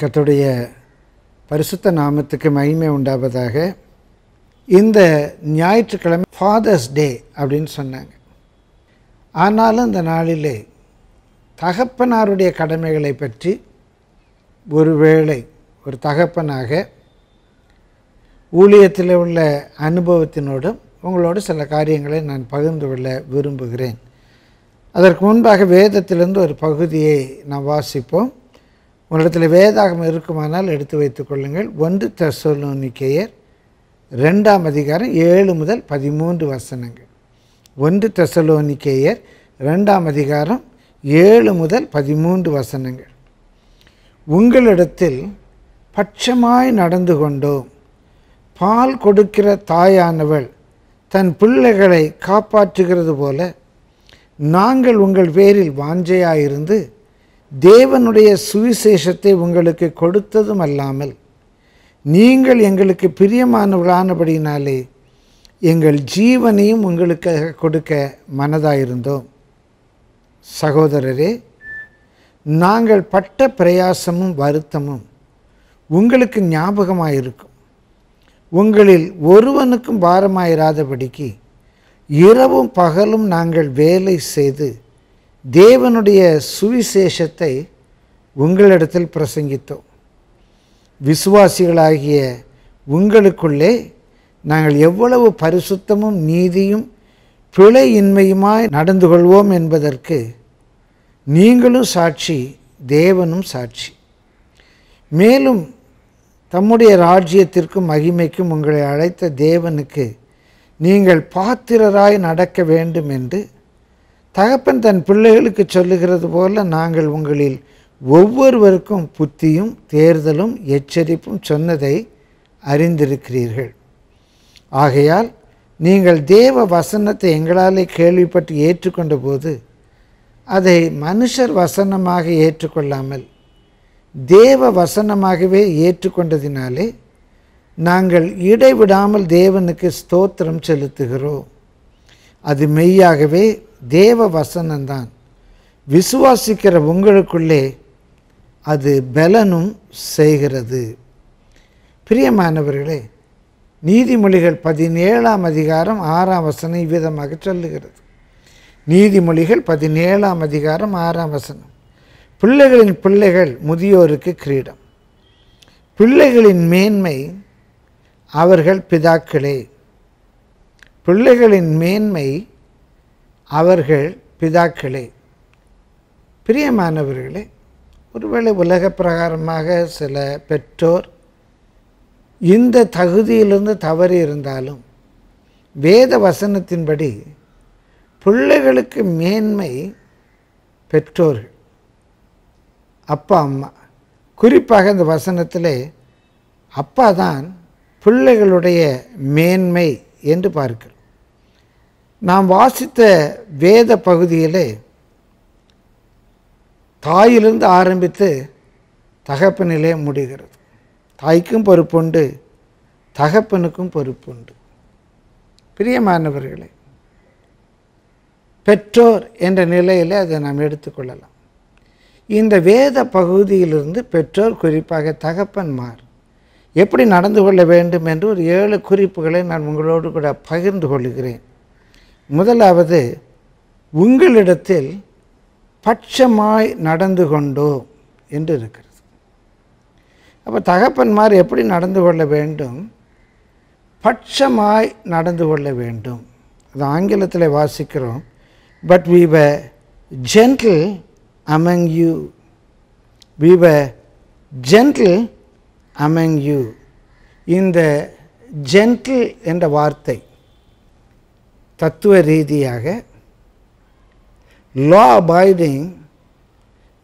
கத்துடைய பரிசுத்த நாமத்துக்கு மகிமை உண்டாவதாக இந்த ஞாயிற்றுக்கிழமை ஃபாதர்ஸ் டே அப்படின்னு சொன்னாங்க ஆனாலும் இந்த நாளிலே தகப்பனாருடைய கடமைகளை பற்றி ஒருவேளை ஒரு தகப்பனாக ஊழியத்தில் உள்ள அனுபவத்தினோடும் உங்களோடு சில காரியங்களை நான் பகிர்ந்து கொள்ள விரும்புகிறேன் அதற்கு முன்பாக வேதத்திலிருந்து ஒரு பகுதியை நாம் வாசிப்போம் உங்களிடத்தில் வேதாகம் இருக்குமானால் எடுத்து வைத்துக் கொள்ளுங்கள் ஒன்று தசோலோனிக்கையர் ரெண்டாம் அதிகாரம் ஏழு முதல் பதிமூன்று வசனங்கள் ஒன்று தெசலோனிக்கேயர் ரெண்டாம் அதிகாரம் ஏழு முதல் பதிமூன்று வசனங்கள் உங்களிடத்தில் பட்சமாய் நடந்து கொண்டோம் பால் கொடுக்கிற தாயானவள் தன் பிள்ளைகளை காப்பாற்றுகிறது போல நாங்கள் உங்கள் பேரில் வாஞ்சையாயிருந்து தேவனுடைய சுவிசேஷத்தை உங்களுக்கு கொடுத்ததும் அல்லாமல் நீங்கள் எங்களுக்கு பிரியமானவர்களானபடியினாலே எங்கள் ஜீவனையும் உங்களுக்காக கொடுக்க மனதாயிருந்தோம் சகோதரரே நாங்கள் பட்ட பிரயாசமும் வருத்தமும் உங்களுக்கு ஞாபகமாக இருக்கும் உங்களில் ஒருவனுக்கும் பாரமாயிராதபடிக்கு இரவும் பகலும் நாங்கள் வேலை செய்து தேவனுடைய சுவிசேஷத்தை உங்களிடத்தில் பிரசங்கித்தோம் விசுவாசிகளாகிய உங்களுக்குள்ளே நாங்கள் எவ்வளவு பரிசுத்தமும் நீதியும் பிழையின்மையுமாய் நடந்து கொள்வோம் என்பதற்கு நீங்களும் சாட்சி தேவனும் சாட்சி மேலும் தம்முடைய ராஜ்யத்திற்கும் மகிமைக்கும் உங்களை அழைத்த தேவனுக்கு நீங்கள் பாத்திரராய் நடக்க வேண்டும் என்று தகப்பன் தன் பிள்ளைகளுக்கு சொல்லுகிறது போல நாங்கள் உங்களில் ஒவ்வொருவருக்கும் புத்தியும் தேர்தலும் எச்சரிப்பும் சொன்னதை அறிந்திருக்கிறீர்கள் ஆகையால் நீங்கள் தேவ வசனத்தை எங்களாலே கேள்விப்பட்டு ஏற்றுக்கொண்ட போது அதை மனுஷர் வசனமாக ஏற்றுக்கொள்ளாமல் தேவ வசனமாகவே ஏற்றுக்கொண்டதினாலே நாங்கள் இடைவிடாமல் தேவனுக்கு ஸ்தோத்திரம் செலுத்துகிறோம் அது மெய்யாகவே தேவ வசனம்தான் விசுவாசிக்கிற உங்களுக்குள்ளே அது பலனும் செய்கிறது பிரியமானவர்களே நீதிமொழிகள் பதினேழாம் அதிகாரம் ஆறாம் வசனம் இவ்விதமாக சொல்லுகிறது நீதிமொழிகள் பதினேழாம் அதிகாரம் ஆறாம் வசனம் பிள்ளைகளின் பிள்ளைகள் முதியோருக்கு கிரீடம் பிள்ளைகளின் மேன்மை அவர்கள் பிதாக்களே பிள்ளைகளின் மேன்மை அவர்கள் பிதாக்களே பிரியமானவர்களே ஒருவேளை உலக பிரகாரமாக சில பெற்றோர் இந்த தகுதியிலிருந்து தவறி இருந்தாலும் வேத வசனத்தின்படி பிள்ளைகளுக்கு மேன்மை பெற்றோர்கள் அப்பா அம்மா குறிப்பாக இந்த வசனத்தில் அப்பா தான் பிள்ளைகளுடைய மேன்மை என்று பார்க்க நாம் வாசித்த வேத பகுதியிலே தாயிலிருந்து ஆரம்பித்து தகப்பனிலே முடிகிறது தாய்க்கும் பொறுப்புண்டு தகப்பனுக்கும் பொறுப்புண்டு பிரியமானவர்களே பெற்றோர் என்ற நிலையில் அதை நாம் எடுத்துக்கொள்ளலாம் இந்த வேத பகுதியிலிருந்து பெற்றோர் குறிப்பாக தகப்பன்மார் எப்படி நடந்து கொள்ள வேண்டும் என்று ஒரு ஏழு குறிப்புகளை நான் உங்களோடு கூட பகிர்ந்து கொள்கிறேன் முதலாவது உங்களிடத்தில் பட்சமாய் நடந்து கொண்டோம் என்று இருக்கிறது அப்போ தகப்பன்மார் எப்படி நடந்து கொள்ள வேண்டும் பட்சமாய் நடந்து கொள்ள வேண்டும் அது ஆங்கிலத்தில் வாசிக்கிறோம் but we were gentle among you we were gentle among you இந்த ஜென்டில் என்ற வார்த்தை தத்துவ ரீதியாக law abiding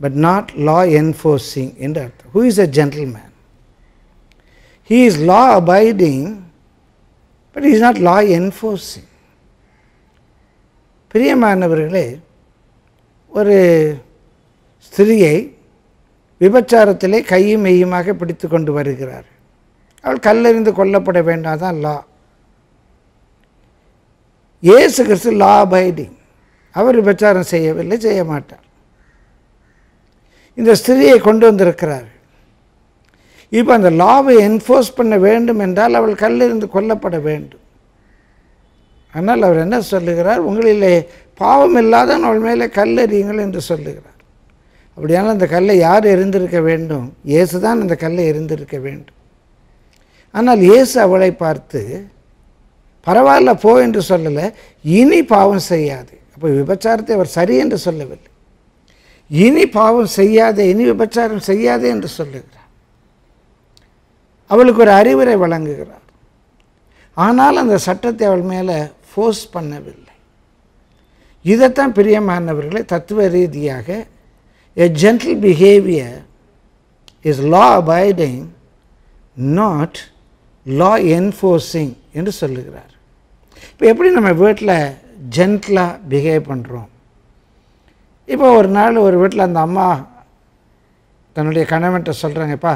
but not law enforcing என்று அர்த்தம் who is a gentleman he is law abiding but is not law enforcing பிரியமானவர்களே ஒரு ஸ்திரியை விபச்சாரத்திலே கையும் மெய்யுமாக பிடித்து கொண்டு வருகிறார் அவள் கல்லறிந்து கொல்லப்பட வேண்டாதான் லா ஏசு கிறிஸ்து லா பைடிங் அவர் விபச்சாரம் செய்யவில்லை செய்ய மாட்டார் இந்த ஸ்திரியை கொண்டு வந்திருக்கிறார் இப்போ அந்த லாவை என்ஃபோர்ஸ் பண்ண வேண்டும் என்றால் அவள் கல்லிருந்து கொல்லப்பட வேண்டும் ஆனால் அவர் என்ன சொல்லுகிறார் உங்களிலே பாவம் இல்லாத அவள் மேலே கல் எறியுங்கள் என்று சொல்லுகிறார் அப்படியானால் அந்த கல்லை யார் எரிந்திருக்க வேண்டும் இயேசு தான் அந்த கல்லை எரிந்திருக்க வேண்டும் ஆனால் இயேசு அவளை பார்த்து பரவாயில்ல போ என்று சொல்லலை இனி பாவம் செய்யாது அப்போ விபச்சாரத்தை அவர் சரி என்று சொல்லவில்லை இனி பாவம் செய்யாதே இனி விபச்சாரம் செய்யாதே என்று சொல்லுகிறார் அவளுக்கு ஒரு அறிவுரை வழங்குகிறார் ஆனால் அந்த சட்டத்தை அவள் மேலே ஃபோர்ஸ் பண்ணவில்லை இதைத்தான் பிரியமானவர்களே தத்துவ ரீதியாக a gentle behaviour is law abiding not law enforcing என்று சொல்லுகிறார் இப்போ எப்படி நம்ம வீட்டில் ஜென்டிலாக பிஹேவ் பண்ணுறோம் இப்போ ஒரு நாள் ஒரு வீட்டில் அந்த அம்மா தன்னுடைய கணவன்ட்ட சொல்கிறாங்கப்பா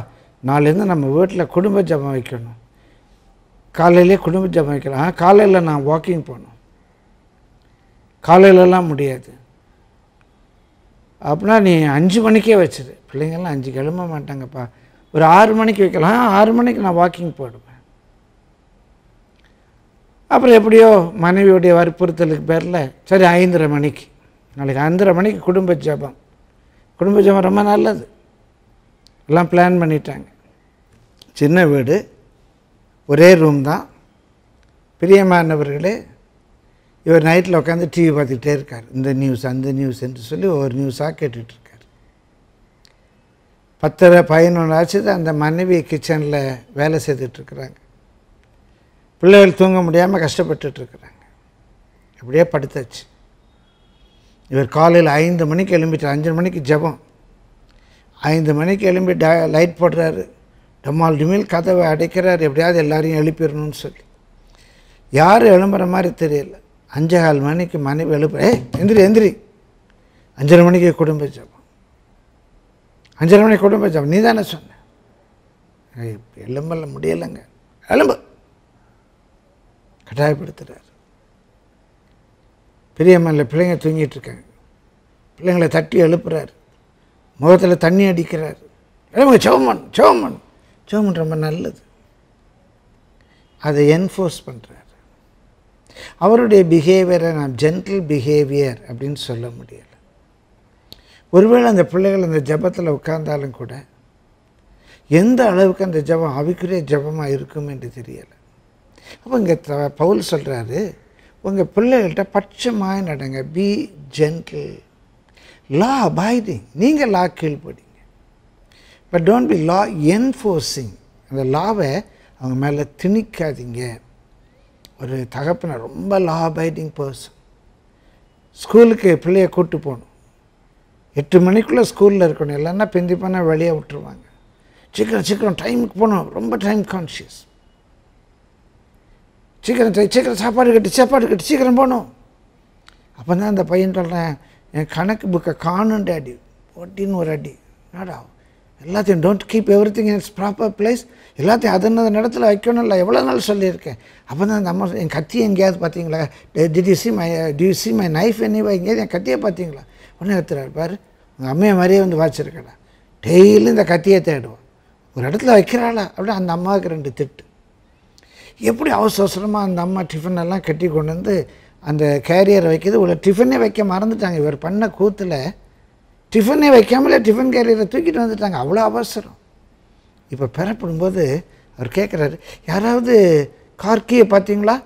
நாலேருந்து நம்ம வீட்டில் குடும்ப ஜபம் வைக்கணும் காலையிலே குடும்ப ஜபம் வைக்கலாம் ஆ காலையில் நான் வாக்கிங் போகணும் காலையிலலாம் முடியாது அப்படின்னா நீ அஞ்சு மணிக்கே வச்சுரு பிள்ளைங்கள்லாம் அஞ்சு கிளம்ப மாட்டாங்கப்பா ஒரு ஆறு மணிக்கு வைக்கலாம் ஆறு மணிக்கு நான் வாக்கிங் போயிடுவேன் அப்புறம் எப்படியோ மனைவியுடைய வற்புறுத்தலுக்கு பேரில் சரி ஐந்தரை மணிக்கு நாளைக்கு ஐந்தரை மணிக்கு குடும்ப ஜபம் குடும்ப ஜபம் ரொம்ப நல்லது எல்லாம் பிளான் பண்ணிட்டாங்க சின்ன வீடு ஒரே ரூம் தான் பிரியமானவர்களே இவர் நைட்டில் உட்காந்து டிவி பார்த்துக்கிட்டே இருக்கார் இந்த நியூஸ் அந்த நியூஸ் என்று சொல்லி ஒவ்வொரு நியூஸாக கேட்டுட்ருக்கார் பத்தரை பதினொன்று ஆச்சு அந்த மனைவி கிச்சனில் வேலை செய்துட்ருக்குறாங்க பிள்ளைகள் தூங்க முடியாமல் கஷ்டப்பட்டுட்ருக்குறாங்க இப்படியே படுத்தாச்சு இவர் காலையில் ஐந்து மணிக்கு எழும்பிட்டு அஞ்சு மணிக்கு ஜபம் ஐந்து மணிக்கு எழும்பி ட லைட் போடுறாரு டம்மால் டிமில் கதவை அடைக்கிறார் எப்படியாவது எல்லாரையும் எழுப்பிடணும்னு சொல்லி யார் எழும்புற மாதிரி தெரியல அஞ்சே கால் மணிக்கு மனைவி எழுப்புற ஏ எந்திரி எந்திரி அஞ்சரை மணிக்கு குடும்ப ஜபம் அஞ்சரை மணிக்கு குடும்ப ஜபம் நீ தானே சொன்ன எழும்பல முடியலைங்க எழும்பு கட்டாயப்படுத்துகிறார் பெரியம்மனில் பிள்ளைங்க தூங்கிட்டு இருக்காங்க பிள்ளைங்களை தட்டி எழுப்புறார் முகத்தில் தண்ணி அடிக்கிறார் இளமங்க சோமன் சோமன் சோமன் ரொம்ப நல்லது அதை என்ஃபோர்ஸ் பண்ணுறார் அவருடைய பிஹேவியரை நாம் ஜென்டில் பிஹேவியர் அப்படின்னு சொல்ல முடியலை ஒருவேளை அந்த பிள்ளைகள் அந்த ஜபத்தில் உட்கார்ந்தாலும் கூட எந்த அளவுக்கு அந்த ஜபம் அவிக்குரிய ஜபமாக இருக்கும் என்று தெரியலை அப்போ இங்கே பவுல் சொல்கிறாரு உங்கள் பிள்ளைகள்கிட்ட பட்சமாக நடங்க பி ஜென்டில் லா அபாய்டிங் நீங்கள் லா கீழ்படிங்க but don't be law enforcing அந்த லாவை அவங்க மேலே திணிக்காதீங்க ஒரு தகப்பனை ரொம்ப லா அபாய்டிங் பர்சன் ஸ்கூலுக்கு பிள்ளையை கூப்பிட்டு போகணும் எட்டு மணிக்குள்ளே ஸ்கூலில் இருக்கணும் இல்லைன்னா பிந்தி பண்ணால் வெளியே விட்டுருவாங்க சீக்கிரம் சீக்கிரம் டைமுக்கு போகணும் ரொம்ப டைம் கான்ஷியஸ் சீக்கிரம் சீக்கிரம் சாப்பாடு கட்டு சாப்பாடு கட்டு சீக்கிரம் போகணும் அப்போ தான் அந்த பையன் சொல்கிறேன் என் கணக்கு புக்கை காணுண்டு அடி ஒட்டின்னு ஒரு அடி நாடா எல்லாத்தையும் டோன்ட் கீப் எவ்ரி திங் இன்ஸ் ப்ராப்பர் பிளேஸ் எல்லாத்தையும் அதனது இடத்துல வைக்கணும்ல எவ்வளோ நாள் சொல்லியிருக்கேன் அப்போ தான் நம்ம என் கத்தி எங்கேயாவது பார்த்தீங்களா did see my do you see my knife என்னவா எங்கேயாவது என் கத்தியை பார்த்தீங்களா ஒன்றும் எடுத்துறாரு பாரு உங்கள் அம்மையை மாதிரியே வந்து வாச்சிருக்கடா டெய்லியும் இந்த கத்தியை தேடுவோம் ஒரு இடத்துல வைக்கிறாளா அப்படின்னு அந்த அம்மாவுக்கு ரெண்டு திட்டு எப்படி அவசர அவசரமாக அந்த அம்மா டிஃபன் எல்லாம் கட்டி கொண்டு வந்து அந்த கேரியரை வைக்கிறது உள்ள டிஃபனே வைக்க மறந்துட்டாங்க இவர் பண்ண கூத்தில் டிஃபனே வைக்காமலே டிஃபன் கேரியரை தூக்கிட்டு வந்துட்டாங்க அவ்வளோ அவசரம் இப்போ பெறப்படும்போது அவர் கேட்குறாரு யாராவது கார்கியை பார்த்தீங்களா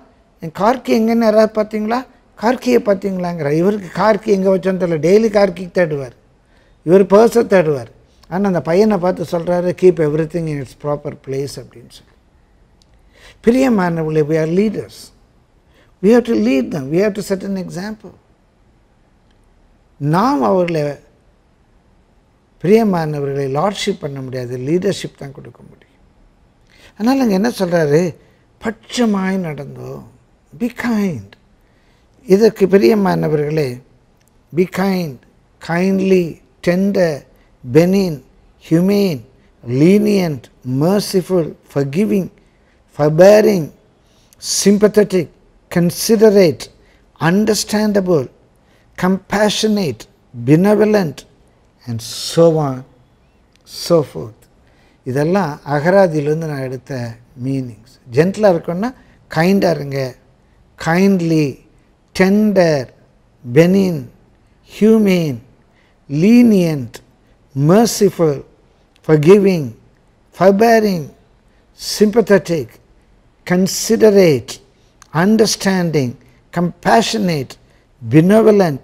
என் கார்கி எங்கேன்னு யாராவது பார்த்தீங்களா கார்கியை பார்த்தீங்களாங்கிறார் இவருக்கு கார்கி எங்கே வச்சோன்னு தெரியல டெய்லி கார்க்கி தேடுவார் இவர் பர்சை தேடுவார் ஆனால் அந்த பையனை பார்த்து சொல்கிறாரு keep everything in its proper place அப்படின்னு சொல்லி Priyamanavule, we are leaders. We have to lead them, we have to set an example நாம் அவர்களை பிரியமானவர்களை லார்ட்ஷிப் பண்ண முடியாது லீடர்ஷிப் தான் கொடுக்க முடியும் அதனால் அங்கே என்ன சொல்கிறாரு பட்சமாய் நடந்தோம் பி கைண்ட் இதற்கு பிரியமானவர்களே be kind kindly tender benign humane lenient merciful forgiving forbearing, sympathetic, considerate, understandable, compassionate, benevolent, and so on, so forth. இதெல்லாம் அகராதியிலேருந்து நான் எடுத்த மீனிங்ஸ் ஜென்டிலாக kind கைண்டாக இருங்க kindly tender benign humane lenient merciful, forgiving, forbearing, sympathetic, considerate, understanding, compassionate, benevolent,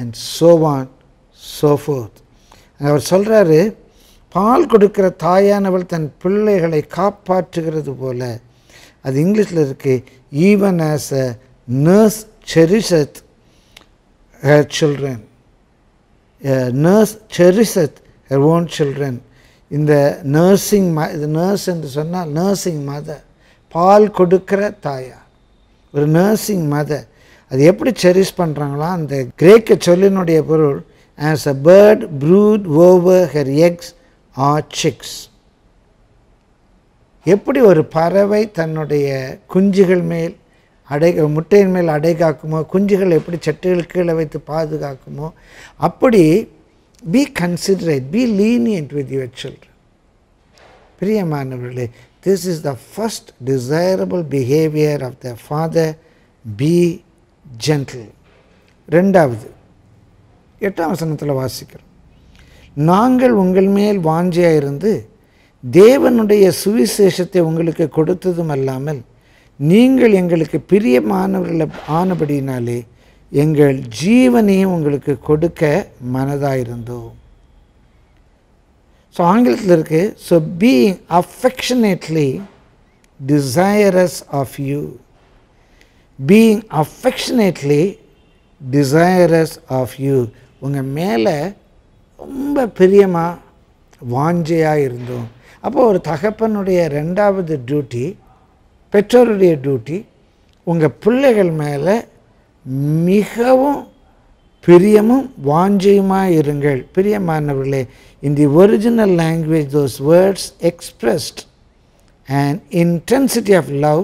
and so on so forth அவர் சொல்கிறாரு பால் கொடுக்கிற தாயானவள் தன் பிள்ளைகளை காப்பாற்றுகிறது போல அது இங்கிலீஷில் இருக்குது even as a nurse cherisheth her children nurse cherisheth her own children இந்த நர்சிங் மா இது நர்ஸ் என்று சொன்னால் நர்சிங் மதர் பால் கொடுக்கிற தாயார் ஒரு நர்சிங் மதர் அது எப்படி செரிஸ் பண்ணுறாங்களோ அந்த கிரேக்க சொல்லினுடைய பொருள் as a bird brood over her eggs ஆர் சிக்ஸ் எப்படி ஒரு பறவை தன்னுடைய குஞ்சுகள் மேல் அடை முட்டையின் மேல் அடை காக்குமோ குஞ்சுகள் எப்படி செட்டுகள் கீழே வைத்து பாதுகாக்குமோ அப்படி be considerate be lenient with your children பிரியமானவர்களே This is the first desirable behavior of the father be gentle. ரெண்டாவது எட்டாம் வசனத்தில் வாசிக்கிறோம் நாங்கள் உங்கள் மேல் வாஞ்சியாக இருந்து தேவனுடைய சுவிசேஷத்தை உங்களுக்கு கொடுத்ததும் அல்லாமல் நீங்கள் எங்களுக்கு பிரியமானவர்கள் ஆனபடினாலே எங்கள் ஜீவனையும் உங்களுக்கு கொடுக்க மனதாக இருந்தோம் ஸோ ஆங்கிலத்தில் இருக்குது so being affectionately desirous of you being affectionately desirous of you உங்கள் மேலே ரொம்ப பிரியமாக வாஞ்சையாக இருந்தோம் அப்போது ஒரு தகப்பனுடைய ரெண்டாவது டியூட்டி பெற்றோருடைய டியூட்டி உங்கள் பிள்ளைகள் மேலே மிகவும் பிரியமும் வாஞ்சையுமாக இருங்கள் பிரியமானவர்களே in the original language those words expressed and intensity of love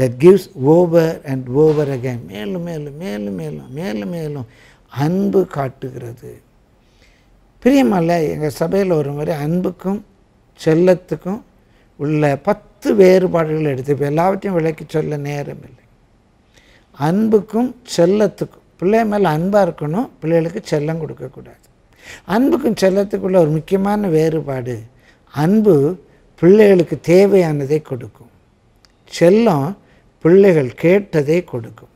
that gives over and over again மேலும் மேலும் மேலும் மேலும் மேலும் மேலும் அன்பு காட்டுகிறது பிரியமல்ல எங்கள் சபையில் ஒரு முறை அன்புக்கும் செல்லத்துக்கும் உள்ள பத்து வேறுபாடுகள் எடுத்து இப்போ எல்லாவற்றையும் விளக்கி சொல்ல நேரம் இல்லை அன்புக்கும் செல்லத்துக்கும் பிள்ளை மேலே அன்பாக இருக்கணும் பிள்ளைகளுக்கு செல்லம் கொடுக்கக்கூடாது அன்புக்கும் செல்லத்துக்குள்ள ஒரு முக்கியமான வேறுபாடு அன்பு பிள்ளைகளுக்கு தேவையானதை கொடுக்கும் செல்லம் பிள்ளைகள் கேட்டதை கொடுக்கும்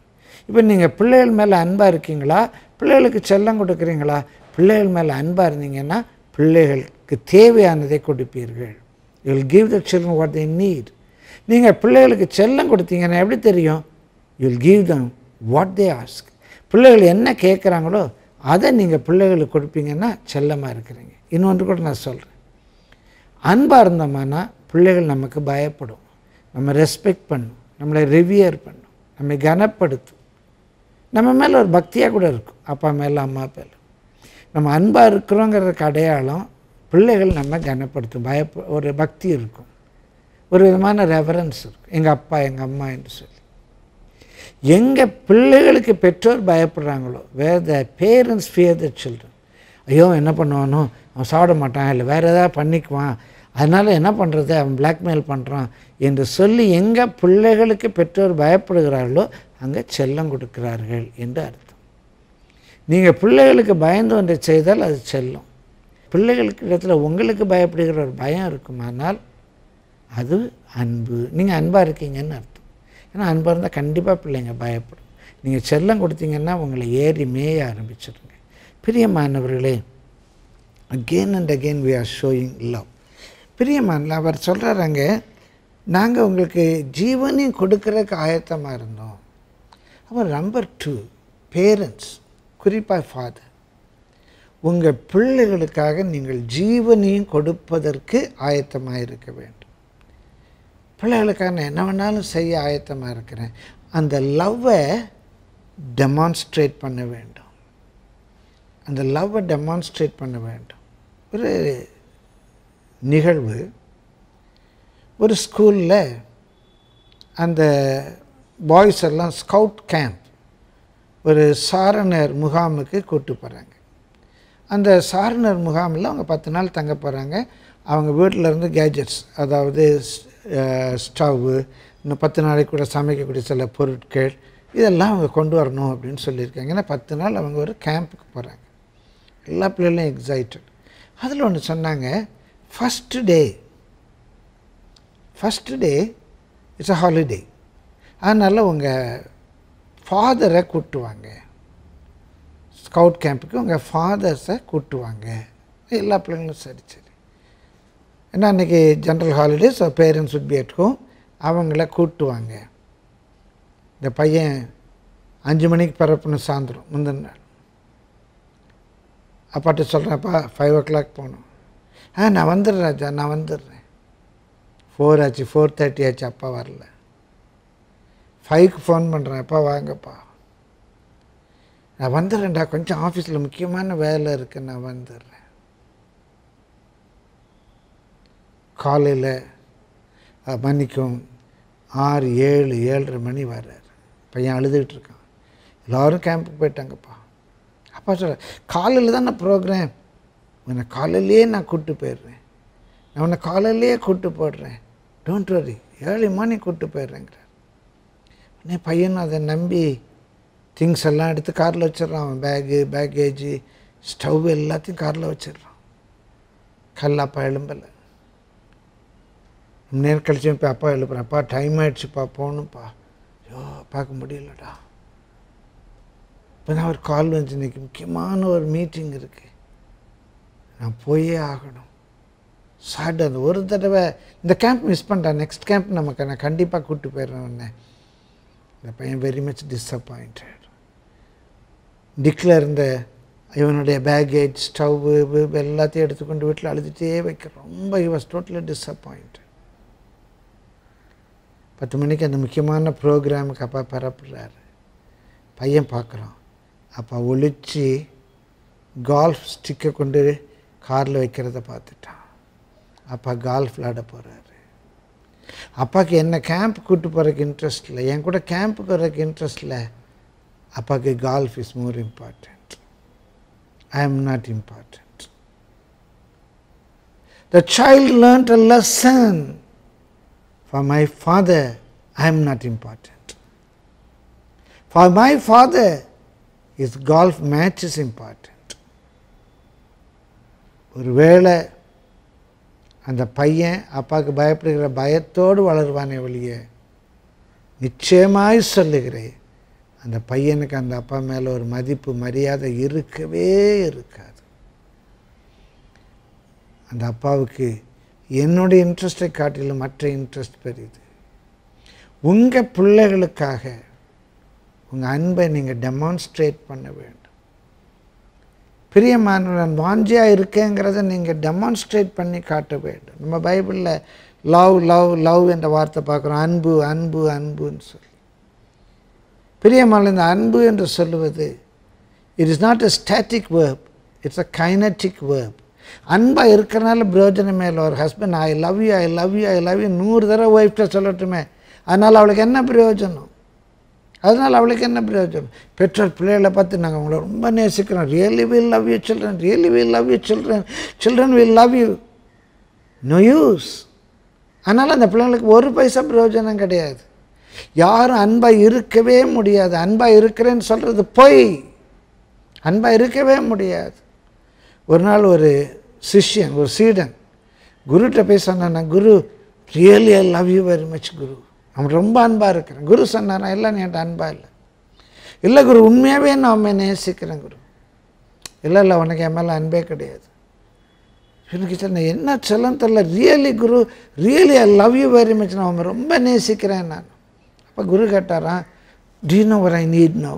இப்போ நீங்கள் பிள்ளைகள் மேலே அன்பாக இருக்கீங்களா பிள்ளைகளுக்கு செல்லம் கொடுக்குறீங்களா பிள்ளைகள் மேலே அன்பாக இருந்தீங்கன்னா பிள்ளைகளுக்கு தேவையானதை கொடுப்பீர்கள் you give the children what they need நீங்கள் பிள்ளைகளுக்கு செல்லம் கொடுத்தீங்கன்னா எப்படி தெரியும் you'll give them what they ask பிள்ளைகள் என்ன கேட்குறாங்களோ அதை நீங்கள் பிள்ளைகளுக்கு கொடுப்பீங்கன்னா செல்லமாக இருக்கிறீங்க இன்னொன்று கூட நான் சொல்கிறேன் அன்பாக இருந்தோம்னா பிள்ளைகள் நமக்கு பயப்படும் நம்ம ரெஸ்பெக்ட் பண்ணும் நம்மளை ரிவியர் பண்ணும் நம்மை கனப்படுத்தும் நம்ம மேலே ஒரு பக்தியாக கூட இருக்கும் அப்பா மேலே அம்மா மேலே நம்ம அன்பாக இருக்கிறோங்கிற அடையாளம் பிள்ளைகள் நம்ம கனப்படுத்தும் பயப்ப ஒரு பக்தி இருக்கும் ஒரு விதமான ரெஃபரன்ஸ் இருக்கும் எங்கள் அப்பா எங்கள் அம்மா என்று சொல்லி எங்கள் பிள்ளைகளுக்கு பெற்றோர் பயப்படுறாங்களோ where the parents fear the children ஐயோ என்ன பண்ணுவானோ அவன் சாப்பிட மாட்டான் இல்லை வேறு எதாவது பண்ணிக்குவான் அதனால் என்ன பண்ணுறது அவன் பிளாக்மெயில் பண்ணுறான் என்று சொல்லி எங்கே பிள்ளைகளுக்கு பெற்றோர் பயப்படுகிறார்களோ அங்கே செல்லம் கொடுக்கிறார்கள் என்று அர்த்தம் நீங்கள் பிள்ளைகளுக்கு பயந்து ஒன்றை செய்தால் அது செல்லும் பிள்ளைகளுக்கு இடத்துல உங்களுக்கு பயப்படுகிற ஒரு பயம் இருக்குமானால் அது அன்பு நீங்கள் அன்பாக இருக்கீங்கன்னு அர்த்தம் ஏன்னா அன்பாக இருந்தால் கண்டிப்பாக பிள்ளைங்க பயப்படும் நீங்கள் செல்லம் கொடுத்தீங்கன்னா உங்களை ஏறி மேய ஆரம்பிச்சிடுங்க பிரியமானவர்களே again and again we are showing love பிரியமானல அவர் சொல்கிறாருங்க நாங்கள் உங்களுக்கு ஜீவனையும் கொடுக்கறதுக்கு ஆயத்தமாக இருந்தோம் அப்புறம் நம்பர் டூ பேரண்ட்ஸ் குறிப்பாக ஃபாதர் உங்கள் பிள்ளைகளுக்காக நீங்கள் ஜீவனையும் கொடுப்பதற்கு ஆயத்தமாக இருக்க வேண்டும் பிள்ளைகளுக்காக நான் என்ன வேணாலும் செய்ய ஆயத்தமாக இருக்கிறேன் அந்த லவ்வை டெமான்ஸ்ட்ரேட் பண்ண வேண்டும் அந்த லவ்வை டெமான்ஸ்ட்ரேட் பண்ண வேண்டும் ஒரு நிகழ்வு ஒரு ஸ்கூலில் அந்த பாய்ஸ் எல்லாம் ஸ்கவுட் கேம்ப் ஒரு சாரணர் முகாமுக்கு கூப்பிட்டு போகிறாங்க அந்த சாரணர் முகாமில் அவங்க பத்து நாள் தங்க போகிறாங்க அவங்க வீட்டிலருந்து கேஜெட்ஸ் அதாவது ஸ்டவ்வு இன்னும் பத்து நாளைக்கு கூட சமைக்கக்கூடிய சில பொருட்கள் இதெல்லாம் அவங்க கொண்டு வரணும் அப்படின்னு சொல்லியிருக்காங்க ஏன்னா பத்து நாள் அவங்க ஒரு கேம்புக்கு போகிறாங்க எல்லா பிள்ளைகளும் எக்ஸைட்டட் அதில் ஒன்று சொன்னாங்க first day first day it's a holiday அதனால் உங்கள் ஃபாதரை கூட்டுவாங்க ஸ்கவுட் கேம்புக்கு உங்கள் ஃபாதர்ஸை கூட்டுவாங்க எல்லா பிள்ளைங்களும் சரி சரி ஏன்னா அன்றைக்கி general holiday so parents would be at அவங்கள கூட்டுவாங்க இந்த பையன் அஞ்சு மணிக்கு பிறப்புன்னு சாயந்தரம் முந்தின நாள் அப்பாட்ட சொல்கிறேன்ப்பா ஃபைவ் ஓ கிளாக் போகணும் ஆ நான் வந்துடுறேன் ராஜா நான் வந்துடுறேன் ஃபோர் ஆச்சு ஃபோர் தேர்ட்டி ஆச்சு அப்பா வரல ஃபைவ்க்கு ஃபோன் பண்ணுறேன் அப்பா வாங்கப்பா நான் வந்துடுறேன்டா கொஞ்சம் ஆஃபீஸில் முக்கியமான வேலை இருக்குது நான் வந்துடுறேன் காலையில் மன்னிக்கும் ஆறு ஏழு ஏழரை மணி வர்றார் பையன் அழுதுகிட்டு இருக்கான் எல்லோரும் கேம்புக்கு போயிட்டாங்கப்பா அப்பா சொல்ல காலையில் தான் நான் ப்ரோக்ராம் உன்னை காலையிலேயே நான் கூப்பிட்டு போயிடுறேன் நான் உன்னை காலையிலேயே கூப்பிட்டு போடுறேன் டோன்ட் வரி ஏழு மணி கூப்பிட்டு போயிடுறேங்கிறார் உடனே பையன் அதை நம்பி திங்ஸ் எல்லாம் எடுத்து காரில் வச்சிடறான் அவன் பேகு பேக்கேஜு ஸ்டவ் எல்லாத்தையும் காரில் வச்சிடுறான் கல்லாப்பா எலும்பலை நேரம் கழிச்சு போய் அப்பா எழுப்புறேன்ப்பா டைம் ஆகிடுச்சுப்பா போகணும்ப்பா ஐயோ பார்க்க முடியலடா இப்போ தான் ஒரு கால் வந்து இன்றைக்கி முக்கியமான ஒரு மீட்டிங் இருக்குது நான் போயே ஆகணும் சாட் அந்த ஒரு தடவை இந்த கேம்ப் மிஸ் பண்ணிட்டேன் நெக்ஸ்ட் கேம்ப் நமக்கு நான் கண்டிப்பாக கூப்பிட்டு போயிடுறேன் உடனே இந்த பையன் வெரி மச் டிஸப்பாயிண்டட் டிக்கில் இருந்த இவனுடைய பேக்கேஜ் ஸ்டவ்வு எல்லாத்தையும் எடுத்துக்கொண்டு வீட்டில் அழுதுகிட்டே வைக்கிறேன் ரொம்ப இ வாஸ் டோட்டலி டிஸப்பாயிண்டட் பத்து மணிக்கு அந்த முக்கியமான ப்ரோக்ராமுக்கு அப்பா பரப்புகிறாரு பையன் பார்க்குறோம் அப்பா ஒழித்து கால்ஃப் ஸ்டிக்கை கொண்டு காரில் வைக்கிறத பார்த்துட்டான் அப்பா கால்ஃப் விளாட போகிறாரு அப்பாவுக்கு என்ன கேம்ப் கூப்பிட்டு போகிறதுக்கு இன்ட்ரெஸ்ட் இல்லை என் கூட கேம்ப்புக்கு வர்றதுக்கு இன்ட்ரெஸ்ட் இல்லை அப்பாவுக்கு golf is more important I am not important the child learned a lesson For my father, I am not important. For my father, his golf match is important. ஒருவேளை அந்த பையன் அப்பாவுக்கு பயப்படுகிற பயத்தோடு வளருவானே ஒழிய நிச்சயமாய் சொல்லுகிறேன் அந்த பையனுக்கு அந்த அப்பா மேலே ஒரு மதிப்பு மரியாதை இருக்கவே இருக்காது அந்த அப்பாவுக்கு என்னுடைய இன்ட்ரெஸ்ட்டை காட்டிலும் மற்ற இன்ட்ரெஸ்ட் பெரியது உங்கள் பிள்ளைகளுக்காக உங்கள் அன்பை நீங்கள் டெமான்ஸ்ட்ரேட் பண்ண வேண்டும் பிரியமான நான் வாஞ்சியாக இருக்கேங்கிறத நீங்கள் டெமான்ஸ்ட்ரேட் பண்ணி காட்ட வேண்டும் நம்ம பைபிளில் லவ் லவ் லவ் என்ற வார்த்தை பார்க்குறோம் அன்பு அன்பு அன்புன்னு சொல்லி பிரியமான இந்த அன்பு என்று சொல்லுவது it is not a static verb it's a kinetic verb அன்பாக இருக்கிறனால பிரயோஜனமே இல்லை ஒரு husband I love you I love you I love you நூறு தடவை ஒய்ஃப்ட்டை சொல்லட்டுமே அதனால் அவளுக்கு என்ன பிரயோஜனம் அதனால் அவளுக்கு என்ன பிரயோஜனம் பெற்றோர் பிள்ளைகளை பார்த்து நாங்கள் உங்களை ரொம்ப நேசிக்கிறோம் really will love you children really will love you children children will love you no use அதனால் அந்த பிள்ளைங்களுக்கு ஒரு பைசா பிரயோஜனம் கிடையாது யாரும் அன்பாக இருக்கவே முடியாது அன்பாக இருக்கிறேன்னு சொல்கிறது பொய் அன்பாக இருக்கவே முடியாது ஒரு நாள் ஒரு சிஷ்யன் ஒரு சீடன் குருகிட்ட போய் சொன்னான் குரு really I love you very much guru அவன் ரொம்ப அன்பாக இருக்கிறேன் குரு சொன்னானா எல்லாம் என்கிட்ட அன்பாக இல்லை இல்லை குரு உண்மையாகவே நான் உண்மை நேசிக்கிறேன் குரு இல்லை இல்லை உனக்கு என் மேலே அன்பே கிடையாது எனக்கு சொன்னேன் என்ன சொல்லம் தெரில really guru really I love you very much நான் அவன் ரொம்ப நேசிக்கிறேன் நான் அப்போ குரு கேட்டாரான் டீ நோ ஐ நீட் நோ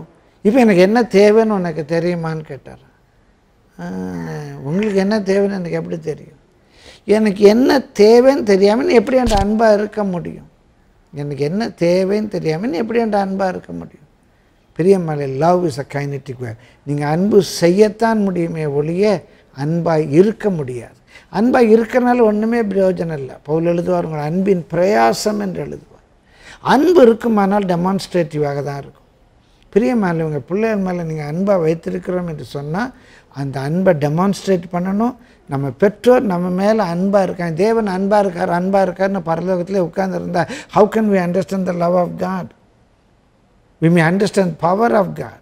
இப்போ எனக்கு என்ன தேவைன்னு உனக்கு தெரியுமான்னு கேட்டார் உங்களுக்கு என்ன தேவைன்னு எனக்கு எப்படி தெரியும் எனக்கு என்ன தேவைன்னு தெரியாமல் எப்படி என்கிட்ட அன்பாக இருக்க முடியும் எனக்கு என்ன தேவைன்னு தெரியாமல் எப்படி என்கிட்ட அன்பாக இருக்க முடியும் பெரியம்மாலே love is a kinetic verb நீங்கள் அன்பு செய்யத்தான் முடியுமே ஒழிய அன்பாக இருக்க முடியாது அன்பாக இருக்கிறனால ஒன்றுமே பிரயோஜனம் இல்லை பவுல் எழுதுவார் உங்கள் அன்பின் பிரயாசம் என்று எழுதுவார் அன்பு இருக்குமானால் டெமான்ஸ்ட்ரேட்டிவாக தான் இருக்கும் உங்கள் பிள்ளைகள் மேலே நீங்கள் அன்பாக வைத்திருக்கிறோம் என்று சொன்னால் அந்த அன்பை டெமான்ஸ்ட்ரேட் பண்ணணும் நம்ம பெற்றோர் நம்ம மேலே அன்பாக இருக்காங்க தேவன் அன்பாக இருக்கார் அன்பாக இருக்கார்னு பரலோகத்திலே உட்கார்ந்துருந்தா how can we understand the love of God we may understand power of God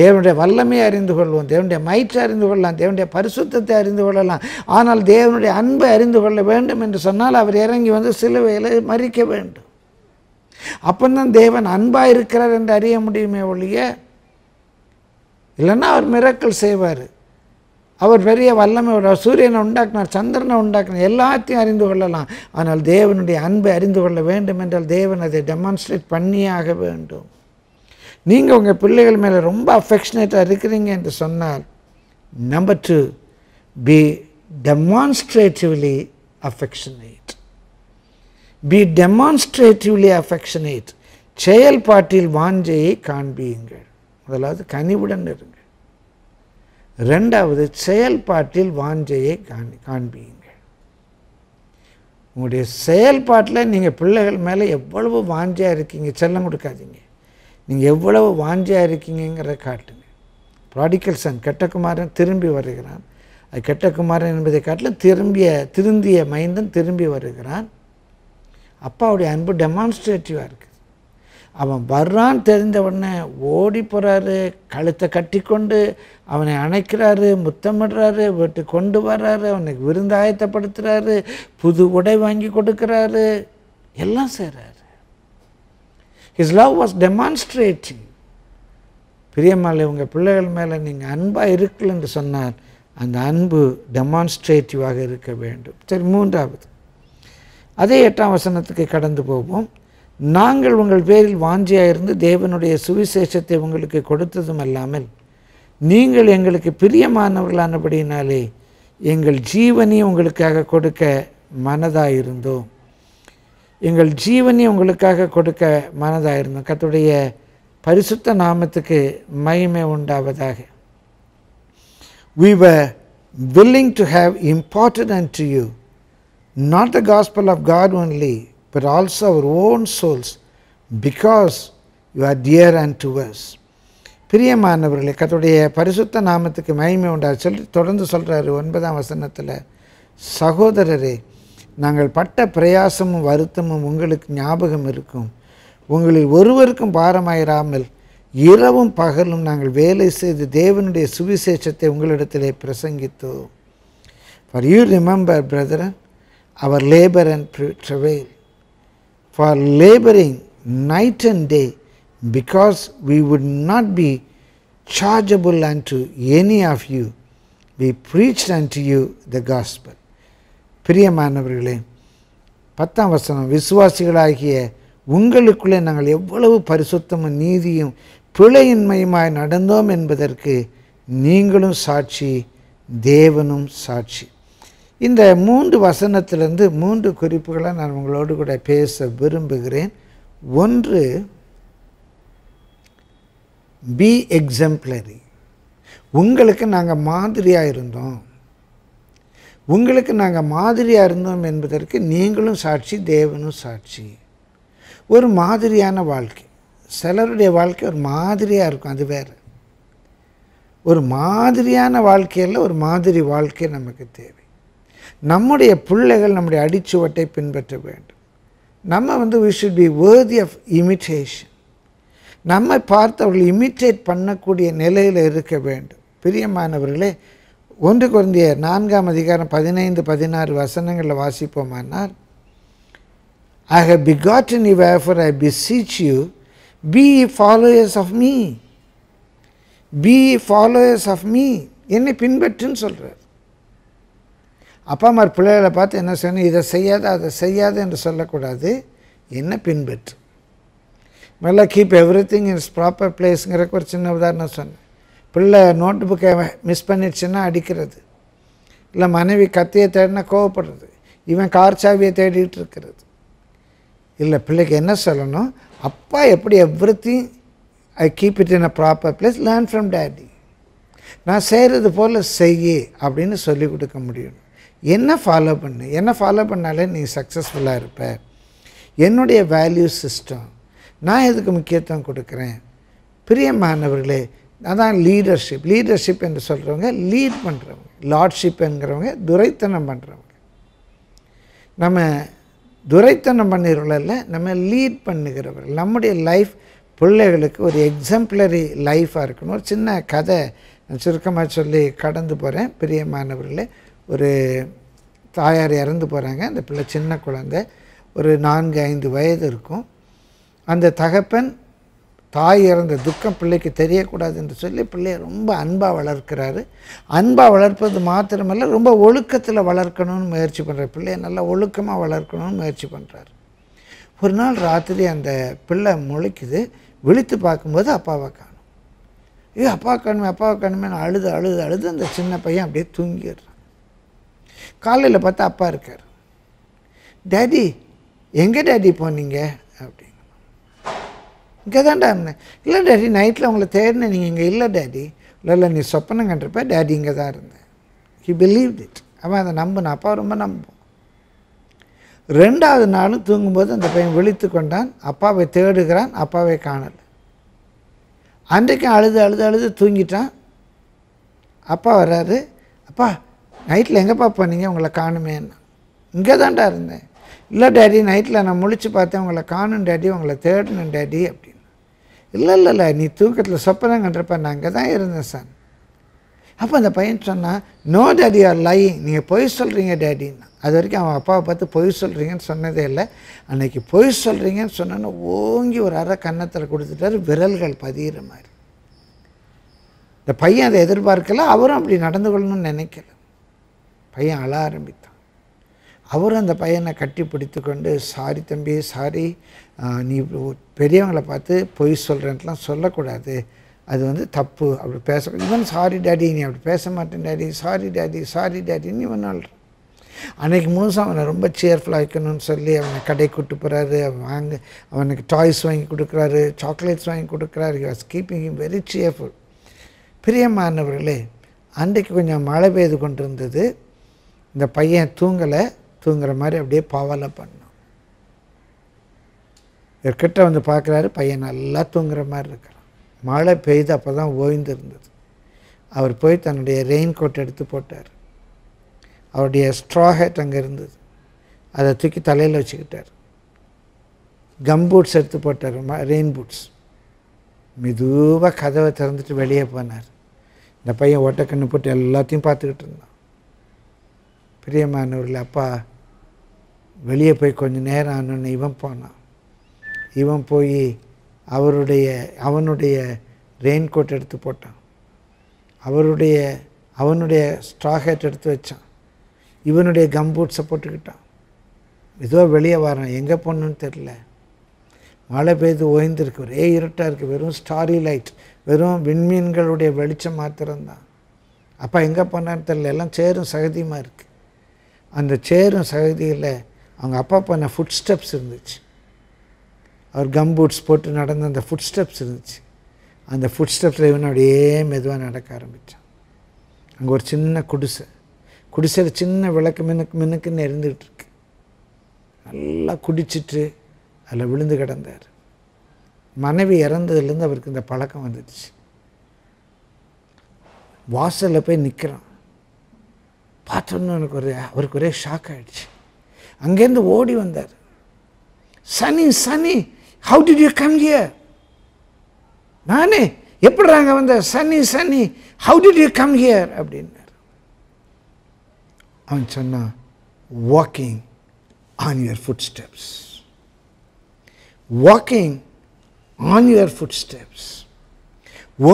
தேவனுடைய வல்லமையை அறிந்து கொள்வோம் தேவனுடைய மயிற்றை அறிந்து கொள்ளலாம் தேவனுடைய பரிசுத்தத்தை அறிந்து கொள்ளலாம் ஆனால் தேவனுடைய அன்பை அறிந்து கொள்ள வேண்டும் என்று சொன்னால் அவர் இறங்கி வந்து சிலுவையில் மறிக்க வேண்டும் அப்போந்தான் தேவன் அன்பாக இருக்கிறார் என்று அறிய முடியுமே ஒழிய இல்லைன்னா அவர் மிராக்கள் செய்வார் அவர் பெரிய வல்லமை அவர் சூரியனை உண்டாக்கினார் சந்திரனை உண்டாக்கினார் எல்லாத்தையும் அறிந்து கொள்ளலாம் ஆனால் தேவனுடைய அன்பை அறிந்து கொள்ள வேண்டும் என்றால் தேவன் அதை டெமான்ஸ்ட்ரேட் பண்ணியாக வேண்டும் நீங்கள் உங்கள் பிள்ளைகள் மேலே ரொம்ப அஃபெக்ஷனேட்டாக இருக்கிறீங்க என்று சொன்னால் number two be demonstratively affectionate be demonstratively affectionate செயல்பாட்டில் வாஞ்சையை காண்பியுங்கள் முதலாவது கனிவுடன் இருங்கள் ரெண்டாவது செயல்பாட்டில் வாஞ்சையை காண்பியுங்கள் உங்களுடைய செயல்பாட்டில் நீங்கள் பிள்ளைகள் மேலே எவ்வளவு வாஞ்சியாக இருக்கீங்க செல்லம் கொடுக்காதீங்க நீங்கள் எவ்வளவு வாஞ்சியாக இருக்கீங்கிறத காட்டுங்க ப்ராடிக்கல் சன் கெட்டகுமாரன் திரும்பி வருகிறான் அது கெட்டகுமாரன் என்பதை காட்டிலும் திரும்பிய திருந்திய மைந்தன் திரும்பி வருகிறான் அப்பாவுடைய அன்பு டெமான்ஸ்ட்ரேட்டிவாக இருக்குது அவன் வர்றான்னு தெரிந்த உடனே ஓடி போகிறாரு கழுத்தை கட்டி கொண்டு அவனை அணைக்கிறாரு முத்தமிடுறாரு வீட்டு கொண்டு வர்றாரு அவனுக்கு விருந்தாயத்தைப்படுத்துகிறாரு புது உடை வாங்கி கொடுக்குறாரு எல்லாம் செய்கிறாரு ஹிஸ் லவ் வாஸ் டெமான்ஸ்ட்ரேட்டிங் பிரியமாலை உங்கள் பிள்ளைகள் மேலே நீங்கள் அன்பாக இருக்கலன்னு சொன்னார் அந்த அன்பு டெமான்ஸ்ட்ரேட்டிவாக இருக்க வேண்டும் சரி மூன்றாவது அதே எட்டாம் வசனத்துக்கு கடந்து போவோம் நாங்கள் உங்கள் பேரில் வாஞ்சியாயிருந்து தேவனுடைய சுவிசேஷத்தை உங்களுக்கு கொடுத்ததும் அல்லாமல் நீங்கள் எங்களுக்கு பிரியமானவர்களானபடியினாலே எங்கள் ஜீவனையும் உங்களுக்காக கொடுக்க மனதாக இருந்தோம் எங்கள் ஜீவனி உங்களுக்காக கொடுக்க மனதாக இருந்தோம் கத்துடைய பரிசுத்த நாமத்துக்கு மகிமை உண்டாவதாக we were willing to have important to you not the gospel of God only, but also our own souls, because you are dear unto us. பிரியமானவர்களே கத்துடைய பரிசுத்த நாமத்துக்கு மகிமை உண்டார் சொல்லி தொடர்ந்து சொல்கிறாரு ஒன்பதாம் வசனத்தில் சகோதரரே நாங்கள் பட்ட பிரயாசமும் வருத்தமும் உங்களுக்கு ஞாபகம் இருக்கும் உங்களில் ஒருவருக்கும் பாரமாயிராமல் இரவும் பகலும் நாங்கள் வேலை செய்து தேவனுடைய சுவிசேஷத்தை உங்களிடத்திலே பிரசங்கித்தோம் for you remember brethren our labor and travail. For laboring night and day, because we would not be chargeable unto any of you, we preached unto you the gospel. பிரியமானவர்களே பத்தாம் வசனம் விசுவாசிகளாகிய உங்களுக்குள்ளே நாங்கள் எவ்வளவு பரிசுத்தமும் நீதியும் பிழையின்மையுமாய் நடந்தோம் என்பதற்கு நீங்களும் சாட்சி தேவனும் சாட்சி இந்த மூன்று வசனத்திலிருந்து மூன்று குறிப்புகளை நான் உங்களோடு கூட பேச விரும்புகிறேன் ஒன்று பி எக்ஸம்ப்ளரி உங்களுக்கு நாங்கள் மாதிரியாக இருந்தோம் உங்களுக்கு நாங்கள் மாதிரியாக இருந்தோம் என்பதற்கு நீங்களும் சாட்சி தேவனும் சாட்சி ஒரு மாதிரியான வாழ்க்கை சிலருடைய வாழ்க்கை ஒரு மாதிரியாக இருக்கும் அது வேறு ஒரு மாதிரியான வாழ்க்கையில் ஒரு மாதிரி வாழ்க்கை நமக்கு தேவை நம்முடைய பிள்ளைகள் நம்முடைய அடிச்சுவட்டை பின்பற்ற வேண்டும் நம்ம வந்து we should be worthy of imitation நம்மை பார்த்து அவர்கள் இமிட்டேட் பண்ணக்கூடிய நிலையில் இருக்க வேண்டும் பிரியமானவர்களே ஒன்று குறைந்திய நான்காம் அதிகாரம் பதினைந்து பதினாறு வசனங்களில் வாசிப்போமானால் I have begotten wherefore I beseech you be followers of me be followers of me என்னை பின்பற்றுன்னு சொல்கிறார் அப்பா அம்மா பிள்ளைகளை பார்த்து என்ன செய்யணும் இதை செய்யாத அதை செய்யாது என்று சொல்லக்கூடாது என்ன பின்பற்று முதல்ல கீப் எவ்ரி திங் இன்ஸ் ப்ராப்பர் பிளேஸுங்கிறக்கு ஒரு சின்ன உதாரணம் சொன்னேன் பிள்ளை நோட்டு புக்கை மிஸ் பண்ணிடுச்சுன்னா அடிக்கிறது இல்லை மனைவி கத்தியை தேடினா கோவப்படுறது இவன் கார் சாவியை தேடிக்கிட்டு இருக்கிறது இல்லை பிள்ளைக்கு என்ன சொல்லணும் அப்பா எப்படி everything I keep it in a proper place learn from daddy நான் செய்கிறது போல் செய்யி அப்படின்னு சொல்லி கொடுக்க முடியும் என்ன ஃபாலோ பண்ணு என்ன ஃபாலோ பண்ணாலே நீ சக்ஸஸ்ஃபுல்லாக இருப்ப என்னுடைய வேல்யூ சிஸ்டம் நான் எதுக்கு முக்கியத்துவம் கொடுக்குறேன் பிரியமானவர்களே அதான் லீடர்ஷிப் லீடர்ஷிப் என்று சொல்கிறவங்க லீட் பண்ணுறவங்க லார்ட்ஷிப் என்கிறவங்க துரைத்தனம் பண்ணுறவங்க நம்ம துரைத்தனம் பண்ணிடுறோம்ல நம்ம லீட் பண்ணுகிறவர்கள் நம்முடைய லைஃப் பிள்ளைகளுக்கு ஒரு எக்ஸாம்பிளரி லைஃபாக இருக்கணும் ஒரு சின்ன கதை சுருக்கமாக சொல்லி கடந்து போகிறேன் பிரியமானவர்களே ஒரு தாயார் இறந்து போகிறாங்க அந்த பிள்ளை சின்ன குழந்த ஒரு நான்கு ஐந்து வயது இருக்கும் அந்த தகப்பன் தாய் இறந்த துக்கம் பிள்ளைக்கு தெரியக்கூடாது என்று சொல்லி பிள்ளையை ரொம்ப அன்பாக வளர்க்கிறாரு அன்பாக வளர்ப்பது மாத்திரமல்ல ரொம்ப ஒழுக்கத்தில் வளர்க்கணும்னு முயற்சி பண்ணுற பிள்ளையை நல்லா ஒழுக்கமாக வளர்க்கணும்னு முயற்சி பண்ணுறாரு ஒரு நாள் ராத்திரி அந்த பிள்ளை முழிக்குது விழித்து பார்க்கும்போது அப்பாவை காணும் ஏ அப்பா காணுமே அப்பாவை காணுமே நான் அழுது அழுது அழுது அந்த சின்ன பையன் அப்படியே தூங்கிடுறான் காலையில் பார்த்தா அப்பா இருக்கார் டேடி எங்கே டேடி போனீங்க அப்படின்னு இங்கே தான்டா இருந்தேன் இல்லை டேடி நைட்டில் உங்களை தேடினேன் நீங்கள் இங்கே இல்லை டேடி இல்லை இல்லை நீ சொப்பனம் கண்டிருப்ப டேடி இங்கே தான் இருந்தேன் ஹி பிலீவ் இட் அவன் அதை நம்பினா அப்பா ரொம்ப நம்பும் ரெண்டாவது நாளும் தூங்கும்போது அந்த பையன் விழித்து கொண்டான் அப்பாவை தேடுகிறான் அப்பாவை காணல் அன்றைக்கும் அழுது அழுது அழுது தூங்கிட்டான் அப்பா வராரு அப்பா நைட்டில் எங்கேப்பா நீங்கள் உங்களை காணுமேன்னு இங்கே தான்டா இருந்தேன் இல்லை டேடி நைட்டில் நான் முழிச்சு பார்த்தேன் உங்களை காணும் டேடி உங்களை தேடணும் டேடி அப்படின்னு இல்லை இல்லை இல்லை நீ தூக்கத்தில் சொப்பனம் கண்டுறப்ப நான் அங்கே தான் இருந்தேன் சார் அப்போ அந்த பையன் சொன்னான் நோ டேடி ஆர் லை நீங்கள் பொய் சொல்கிறீங்க டேடின்னு அது வரைக்கும் அவன் அப்பாவை பார்த்து பொய் சொல்கிறீங்கன்னு சொன்னதே இல்லை அன்னைக்கு பொய் சொல்கிறீங்கன்னு சொன்னோன்னு ஓங்கி ஒரு அரை கன்னத்தில் கொடுத்துட்டாரு விரல்கள் பதிகிற மாதிரி இந்த பையன் அதை எதிர்பார்க்கல அவரும் அப்படி நடந்து கொள்ளணும்னு நினைக்கல பையன் அழ ஆரம்பித்தான் அவரும் அந்த பையனை கட்டி பிடித்து கொண்டு சாரி தம்பி சாரி நீ பெரியவங்களை பார்த்து பொய் சொல்கிறேன்ட்டுலாம் சொல்லக்கூடாது அது வந்து தப்பு அப்படி பேச இவன் சாரி டேடி நீ அப்படி பேச மாட்டேன் டேடி சாரி டேடி சாரி டேடின்னு இவன் ஆள்றான் அன்றைக்கி முழுசாக அவனை ரொம்ப சேர்ஃபுல்லாக வைக்கணும்னு சொல்லி அவனை கடை கூட்டு போகிறாரு அவன் வாங்க அவனுக்கு டாய்ஸ் வாங்கி கொடுக்குறாரு சாக்லேட்ஸ் வாங்கி கொடுக்குறாரு was keeping him very cheerful பிரியமானவர்களே அன்றைக்கு கொஞ்சம் மழை பெய்து கொண்டிருந்தது இந்த பையன் தூங்கலை தூங்குற மாதிரி அப்படியே பாவலை பண்ணும் இவர்கிட்ட வந்து பார்க்குறாரு பையன் நல்லா தூங்குற மாதிரி இருக்கிறான் மழை பெய்து அப்போ தான் ஓய்ந்துருந்தது அவர் போய் தன்னுடைய ரெயின் கோட் எடுத்து போட்டார் அவருடைய ஸ்ட்ரா ஹேட் அங்கே இருந்தது அதை தூக்கி தலையில் வச்சுக்கிட்டார் கம் பூட்ஸ் எடுத்து போட்டார் ம ரெயின் பூட்ஸ் மெதுவாக கதவை திறந்துட்டு வெளியே போனார் இந்த பையன் ஓட்டக்கண்ணு போட்டு எல்லாத்தையும் பார்த்துக்கிட்டு இருந்தான் பிரியமானவர்கள் அப்பா வெளியே போய் கொஞ்சம் நேரம் ஆனோன்னு இவன் போனான் இவன் போய் அவருடைய அவனுடைய ரெயின் கோட் எடுத்து போட்டான் அவருடைய அவனுடைய ஸ்ட்ரா ஹேட் எடுத்து வச்சான் இவனுடைய கம்பூட்ஸை போட்டுக்கிட்டான் ஏதோ வெளியே வரான் எங்கே போகணுன்னு தெரில மழை பெய்து ஓய்ந்திருக்கு ஒரே இருட்டாக இருக்குது வெறும் ஸ்டாரி லைட் வெறும் விண்மீன்களுடைய வெளிச்சம் மாத்திரம்தான் அப்போ எங்கே போனான்னு தெரில எல்லாம் சேரும் சகதியமாக இருக்குது அந்த சேரும் சகதியில் அவங்க அப்பா பண்ண ஃபுட் ஸ்டெப்ஸ் இருந்துச்சு அவர் கம்பூட்ஸ் போட்டு நடந்த அந்த ஃபுட் ஸ்டெப்ஸ் இருந்துச்சு அந்த ஃபுட் ஸ்டெப்ஸில் இவன் அப்படியே மெதுவாக நடக்க ஆரம்பித்தான் அங்கே ஒரு சின்ன குடிசை குடிசையில் சின்ன விளக்கு மினுக்கு மினுக்குன்னு இருந்துகிட்ருக்கு நல்லா குடிச்சிட்டு அதில் விழுந்து கிடந்தார் மனைவி இறந்ததுலேருந்து அவருக்கு இந்த பழக்கம் வந்துடுச்சு வாசலில் போய் நிற்கிறான் பார்த்தோன்னு எனக்கு ஒரு அவருக்கு ஒரே ஷாக் ஆகிடுச்சு அங்கேருந்து ஓடி வந்தார் sonny sonny how did you come here நானே எப்படிறாங்க வந்த sonny sonny how did you come here அப்படின்னார் அவன் சொன்னான் walking on your footsteps walking on your footsteps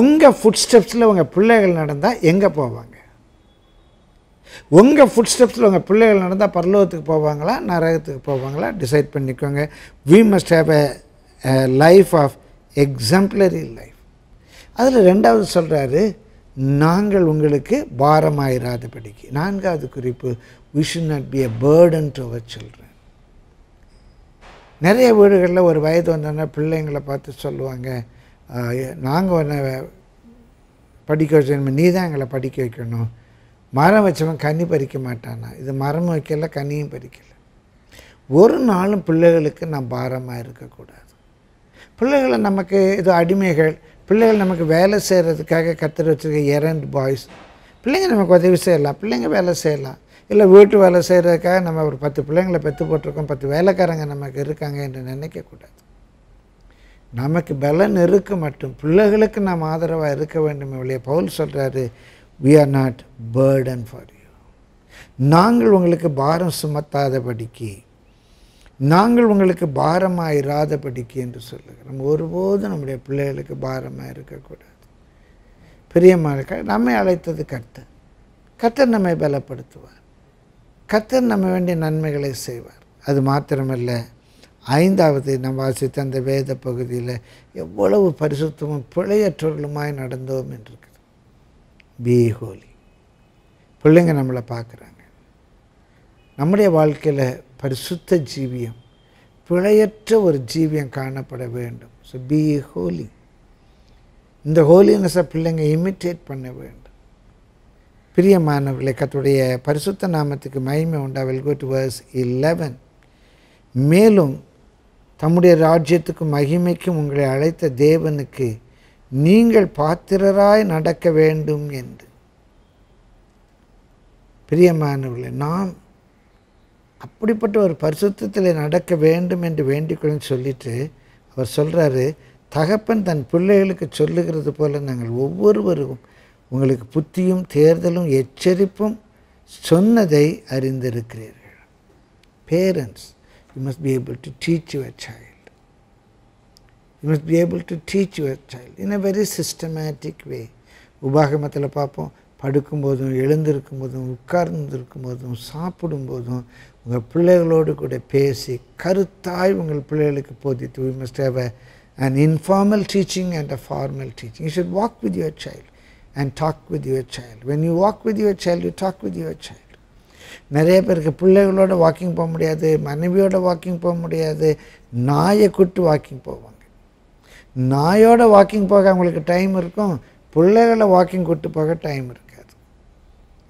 உங்கள் ஃபுட் ஸ்டெப்ஸில் உங்கள் பிள்ளைகள் நடந்தால் எங்கே போவாங்க உங்கள் ஃபுட் ஸ்டெப்ஸில் உங்கள் பிள்ளைகள் நடந்தால் பரலோகத்துக்கு போவாங்களா நரகத்துக்கு போவாங்களா டிசைட் பண்ணிக்கோங்க we must have a life of exemplary life அதில் ரெண்டாவது சொல்கிறாரு நாங்கள் உங்களுக்கு பாரமாயிராதபடிக்கு நான்காவது குறிப்பு we should not be a burden to our children நிறைய வீடுகளில் ஒரு வயது வந்தோன்னா பிள்ளைங்களை பார்த்து சொல்லுவாங்க நாங்கள் ஒன்று படிக்க வச்சு நீ தான் எங்களை படிக்க வைக்கணும் மரம் வச்சவன் கனி பறிக்க மாட்டானா இது மரம் வைக்கல கனியும் பறிக்கல ஒரு நாளும் பிள்ளைகளுக்கு நான் பாரமாக இருக்கக்கூடாது பிள்ளைகளை நமக்கு இது அடிமைகள் பிள்ளைகள் நமக்கு வேலை செய்கிறதுக்காக கத்துற வச்சுருக்க எரண்ட் பாய்ஸ் பிள்ளைங்க நமக்கு உதவி செய்யலாம் பிள்ளைங்க வேலை செய்யலாம் இல்லை வீட்டு வேலை செய்கிறதுக்காக நம்ம ஒரு பத்து பிள்ளைங்களை பெற்று போட்டிருக்கோம் பத்து வேலைக்காரங்க நமக்கு இருக்காங்க என்று நினைக்கக்கூடாது நமக்கு பலன் இருக்கு மட்டும் பிள்ளைகளுக்கு நாம் ஆதரவாக இருக்க வேண்டும் இல்லையா பவுல் சொல்கிறாரு we are not burden for you நாங்கள் உங்களுக்கு பாரம் சுமத்தாதபடிக்கு நாங்கள் உங்களுக்கு பாரமாக இராதபடிக்கு என்று சொல்லுகிறோம் ஒருபோதும் நம்முடைய பிள்ளைகளுக்கு பாரமாக இருக்கக்கூடாது பிரியமாக இருக்க நம்மை அழைத்தது கர்த்தர் கர்த்தர் நம்மை பலப்படுத்துவார் கர்த்தர் நம்ம வேண்டிய நன்மைகளை செய்வார் அது மாத்திரமல்ல ஐந்தாவது நம் வாசித்த அந்த வேத பகுதியில் எவ்வளவு பரிசுத்தமும் பிழையற்றவர்களுமாய் நடந்தோம் என்று பி ஹோலி பிள்ளைங்க நம்மளை பார்க்குறாங்க நம்முடைய வாழ்க்கையில் பரிசுத்த ஜீவியம் பிழையற்ற ஒரு ஜீவியம் காணப்பட வேண்டும் ஸோ பி ஹோலி இந்த ஹோலினஸை பிள்ளைங்க இமிட்டேட் பண்ண வேண்டும் பிரியமானவர்களே கத்துடைய பரிசுத்த நாமத்துக்கு மகிமை உண்டா will go to verse eleven மேலும் தம்முடைய ராஜ்யத்துக்கும் மகிமைக்கும் உங்களை அழைத்த தேவனுக்கு நீங்கள் பாத்திரராய் நடக்க வேண்டும் என்று பிரியமானவர்களே நாம் அப்படிப்பட்ட ஒரு பரிசுத்தத்தில் நடக்க வேண்டும் என்று வேண்டிக்கொள்ளுன்னு சொல்லிட்டு அவர் சொல்கிறாரு தகப்பன் தன் பிள்ளைகளுக்கு சொல்லுகிறது போல் நாங்கள் ஒவ்வொருவரும் உங்களுக்கு புத்தியும் தேர்தலும் எச்சரிப்பும் சொன்னதை அறிந்திருக்கிறீர்கள் parents you must be able to teach your you must be able to teach your child in a very systematic way உபாகமத்தில் பார்ப்போம் படுக்கும்போதும் எழுந்திருக்கும் போதும் உட்கார்ந்துருக்கும் போதும் சாப்பிடும்போதும் உங்கள் பிள்ளைகளோடு கூட பேசி கருத்தாய் உங்கள் பிள்ளைகளுக்கு போதித்து we must have a and informal teaching and a formal teaching you should walk with your child and talk with your child when you walk with your child you talk with your child நிறைய பேருக்கு பிள்ளைகளோட walking போக முடியாது மனைவியோட walking போக முடியாது நாயை கூட்டு வாக்கிங் போவாங்க நாயோட வாக்கிங் போக அவங்களுக்கு டைம் இருக்கும் பிள்ளைகளை வாக்கிங் கூட்டு போக டைம் இருக்காது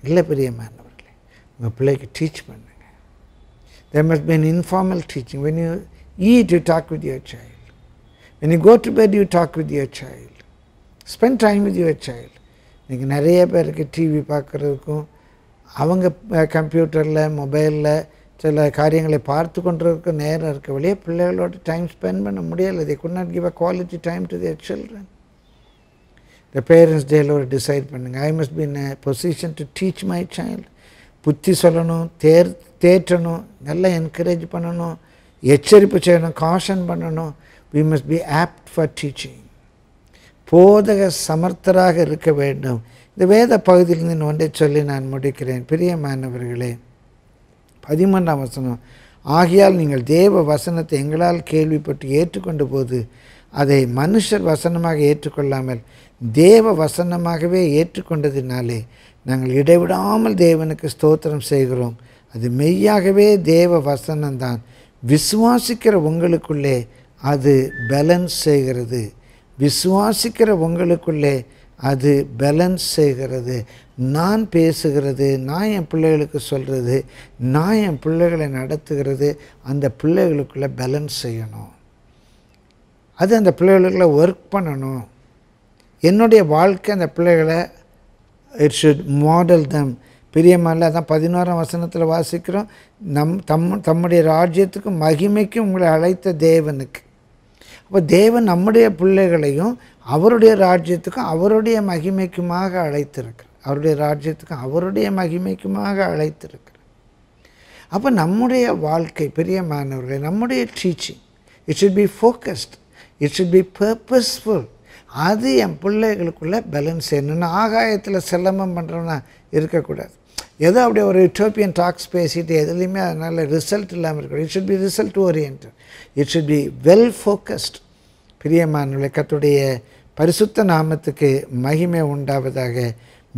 இல்லை பெரிய மாணவர்களே உங்கள் பிள்ளைக்கு டீச் பண்ணுங்க there must be an informal teaching when you eat you talk with your child when you go to bed you talk with your child spend time with your child இன்றைக்கி நிறைய பேருக்கு டிவி பார்க்குறதுக்கும் அவங்க கம்ப்யூட்டரில் மொபைலில் சில காரியங்களை பார்த்து கொண்டிருக்க நேரம் இருக்க வழியே பிள்ளைகளோட டைம் ஸ்பெண்ட் பண்ண முடியலை they could not give a quality time to their children the parents டேயில் ஒரு டிசைட் பண்ணுங்கள் I must be in a position to teach my child புத்தி சொல்லணும் தேர் தேற்றணும் நல்லா என்கரேஜ் பண்ணணும் எச்சரிப்பு செய்யணும் காஷன் பண்ணணும் we must be apt for teaching போதக சமர்த்தராக இருக்க வேண்டும் இந்த வேத பகுதியிலிருந்து ஒன்றை சொல்லி நான் முடிக்கிறேன் மாணவர்களே பதிமூன்றாம் வசனம் ஆகையால் நீங்கள் தேவ வசனத்தை எங்களால் கேள்விப்பட்டு ஏற்றுக்கொண்ட போது அதை மனுஷர் வசனமாக ஏற்றுக்கொள்ளாமல் தேவ வசனமாகவே ஏற்றுக்கொண்டதினாலே நாங்கள் இடைவிடாமல் தேவனுக்கு ஸ்தோத்திரம் செய்கிறோம் அது மெய்யாகவே தேவ வசனம்தான் விசுவாசிக்கிற உங்களுக்குள்ளே அது பேலன்ஸ் செய்கிறது விசுவாசிக்கிற உங்களுக்குள்ளே அது பேலன்ஸ் செய்கிறது நான் பேசுகிறது நான் என் பிள்ளைகளுக்கு சொல்கிறது நான் என் பிள்ளைகளை நடத்துகிறது அந்த பிள்ளைகளுக்குள்ளே பேலன்ஸ் செய்யணும் அது அந்த பிள்ளைகளுக்குள்ள ஒர்க் பண்ணணும் என்னுடைய வாழ்க்கை அந்த பிள்ளைகளை இட் ஷுட் மாடல் தம் பிரியமல்ல அதான் பதினோராம் வசனத்தில் வாசிக்கிறோம் நம் தம் தம்முடைய ராஜ்யத்துக்கும் மகிமைக்கும் உங்களை அழைத்த தேவனுக்கு அப்போ தேவன் நம்முடைய பிள்ளைகளையும் அவருடைய ராஜ்யத்துக்கும் அவருடைய மகிமைக்குமாக அழைத்திருக்கிறார் அவருடைய ராஜ்யத்துக்கும் அவருடைய மகிமைக்குமாக அழைத்திருக்கிறார் அப்போ நம்முடைய வாழ்க்கை பெரிய மாணவர்களை நம்முடைய teaching it should be focused it should be purposeful அது என் பிள்ளைகளுக்குள்ள பேலன்ஸ் என்னென்னு ஆகாயத்தில் செல்லமம் பண்ணுறோன்னா இருக்கக்கூடாது ஏதோ அப்படி ஒரு யூட்டோப்பியன் டாக்ஸ் பேசிட்டு எதுலேயுமே அதனால் ரிசல்ட் இல்லாமல் இருக்கணும் it should be result orient it should be well focused பிரியமானவர்களே கத்துடைய பரிசுத்த நாமத்துக்கு மகிமை உண்டாவதாக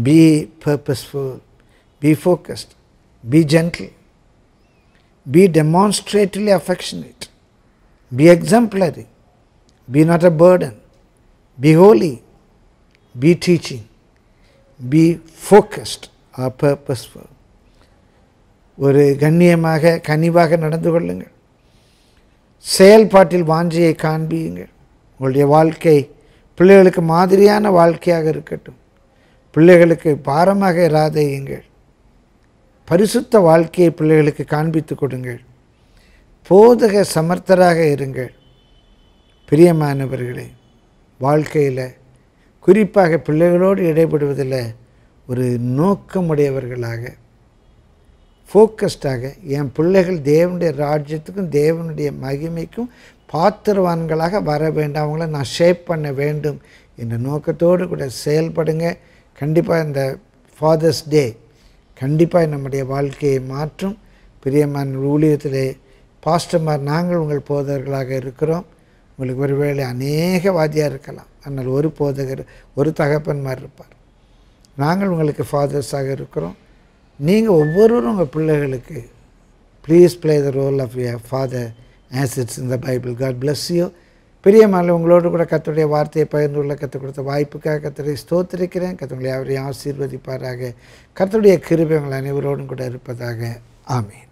be purposeful be focused be gentle be demonstratively affectionate be exemplary be not a burden be holy be teaching be focused purposeful ஒரு கண்ணியமாக கனிவாக நடந்து கொள்ளுங்கள் செயல்பாட்டில் வாஞ்சியை காண்பியுங்கள் உங்களுடைய வாழ்க்கை பிள்ளைகளுக்கு மாதிரியான வாழ்க்கையாக இருக்கட்டும் பிள்ளைகளுக்கு பாரமாக இராதையுங்கள் பரிசுத்த வாழ்க்கையை பிள்ளைகளுக்கு காண்பித்து கொடுங்கள் போதக சமர்த்தராக இருங்கள் பிரியமானவர்களே வாழ்க்கையில் குறிப்பாக பிள்ளைகளோடு இடைபடுவதில்லை ஒரு நோக்கமுடையவர்களாக ஃபோக்கஸ்டாக என் பிள்ளைகள் தேவனுடைய ராஜ்யத்துக்கும் தேவனுடைய மகிமைக்கும் பாத்திரவான்களாக வர வேண்டாம் அவங்கள நான் ஷேப் பண்ண வேண்டும் என்ற நோக்கத்தோடு கூட செயல்படுங்க கண்டிப்பாக இந்த ஃபாதர்ஸ் டே கண்டிப்பாக நம்முடைய வாழ்க்கையை மாற்றும் பிரியமான ஊழியத்திலே பாஸ்டர்மார் நாங்கள் உங்கள் போதகர்களாக இருக்கிறோம் உங்களுக்கு ஒருவேளை அநேக வாதியாக இருக்கலாம் ஆனால் ஒரு போதகர் ஒரு தகப்பன்மார் இருப்பார் நாங்கள் உங்களுக்கு ஃபாதர்ஸாக இருக்கிறோம் நீங்கள் ஒவ்வொருவரும் உங்கள் பிள்ளைகளுக்கு please play the role of your father as it's இந்த பைபிள் காட் பிளஸ் யூ பெரிய மாலை உங்களோடு கூட கத்தோடைய வார்த்தையை பகிர்ந்து உள்ள கற்றுக் கொடுத்த வாய்ப்புக்காக கத்தரை ஸ்தோத்திருக்கிறேன் கத்தவங்களை அவரையும் ஆசீர்வதிப்பாராக கத்தோடைய கிருபங்கள் அனைவரோடும் கூட இருப்பதாக ஆமீன்